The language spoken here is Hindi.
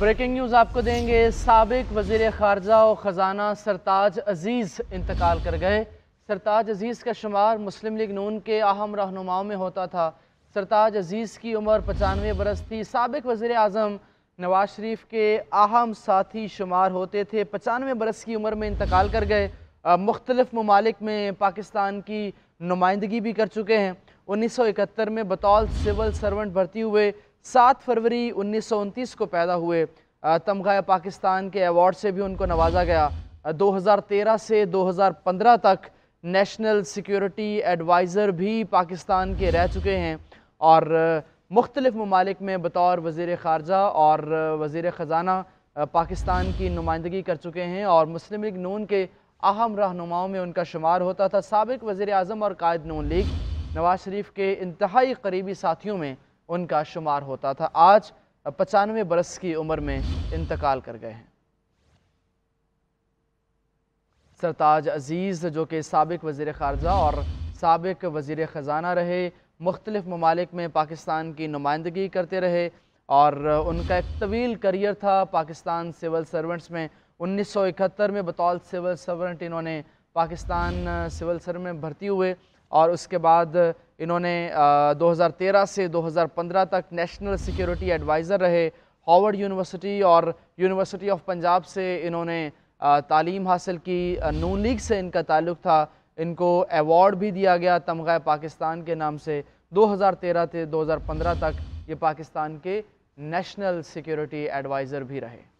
ब्रेकिंग न्यूज़ आपको देंगे सबक वजीर खारजा और ख़जाना सरताज अजीज़ इंतकाल कर गए सरताज अजीज़ का शुमार मुस्लिम लीग नून के अहम रहनुमाओं में होता था सरताज अजीज़ की उम्र पचानवे बरस थी सबक वज़ी अजम नवाज शरीफ के अहम साथी शुमार होते थे पचानवे बरस की उम्र में इंतकाल कर गए मुख्तलफ़ ममालिक में पाकिस्तान की नुमाइंदगी भी कर चुके हैं उन्नीस सौ इकहत्तर में बतौल सिविल सर्वेंट भर्ती हुए सात फरवरी उन्नीस को पैदा हुए तमगा पाकिस्तान के अवार्ड से भी उनको नवाजा गया 2013 से 2015 तक नेशनल सिक्योरिटी एडवाइज़र भी पाकिस्तान के रह चुके हैं और मुख्तलिफ़ ममालिक में बतौर वज़ी ख़ारजा और वज़ी ख़जाना पाकिस्तान की नुमाइंदगी कर चुके हैं और मुस्लिम लीग नून के अहम रहनुमाओं में उनका शुमार होता था सबक वज़ी अजम और कायद नून लीग नवाज शरीफ के इंतहाई करीबी साथियों में उनका शुमार होता था आज पचानवे बरस की उम्र में इंतकाल कर गए हैं सरताज अजीज़ जो कि सबक वज़ी ख़ारजा और सबक वज़ी ख़जाना रहे मुख्तलिफ़ ममालिक में पाकिस्तान की नुमाइंदगी करते रहे और उनका एक तवील करियर था पाकिस्तान सिविल सर्वेंट्स में उन्नीस सौ इकहत्तर में बतौल सिविल सर्वेंट इन्होंने पाकिस्तान सिविल सर्वेंट में भर्ती हुए और उसके बाद इन्होंने 2013 से 2015 तक नेशनल सिक्योरिटी एडवाइज़र रहे हॉवर्ड यूनिवर्सिटी और यूनिवर्सिटी ऑफ पंजाब से इन्होंने तालीम हासिल की नून लीग से इनका ताल्लुक़ था इनको अवार्ड भी दिया गया तमगा पाकिस्तान के नाम से 2013 से 2015 तक ये पाकिस्तान के नेशनल सिक्योरिटी एडवाइज़र भी रहे